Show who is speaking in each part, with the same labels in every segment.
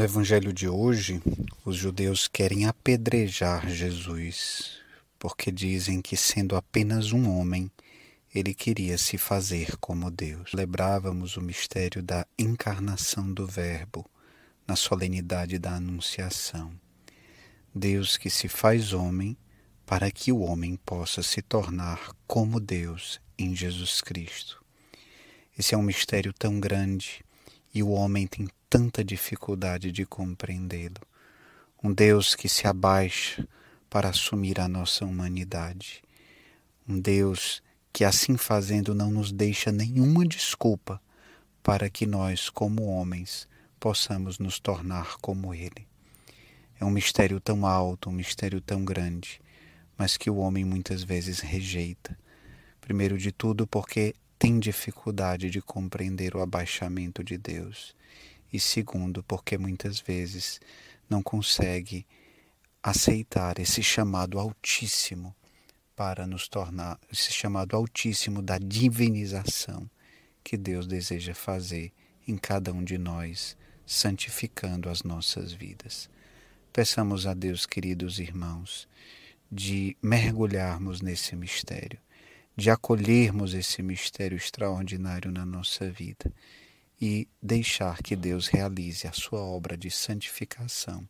Speaker 1: No evangelho de hoje, os judeus querem apedrejar Jesus, porque dizem que, sendo apenas um homem, ele queria se fazer como Deus. Celebrávamos o mistério da encarnação do Verbo na solenidade da Anunciação. Deus que se faz homem para que o homem possa se tornar como Deus em Jesus Cristo. Esse é um mistério tão grande e o homem tem tanta dificuldade de compreendê-lo. Um Deus que se abaixa para assumir a nossa humanidade. Um Deus que, assim fazendo, não nos deixa nenhuma desculpa para que nós, como homens, possamos nos tornar como Ele. É um mistério tão alto, um mistério tão grande, mas que o homem muitas vezes rejeita. Primeiro de tudo, porque tem dificuldade de compreender o abaixamento de Deus e segundo, porque muitas vezes não consegue aceitar esse chamado altíssimo para nos tornar, esse chamado altíssimo da divinização que Deus deseja fazer em cada um de nós, santificando as nossas vidas. Peçamos a Deus, queridos irmãos, de mergulharmos nesse mistério, de acolhermos esse mistério extraordinário na nossa vida e deixar que Deus realize a sua obra de santificação,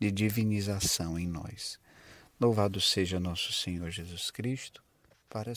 Speaker 1: de divinização em nós. Louvado seja nosso Senhor Jesus Cristo, para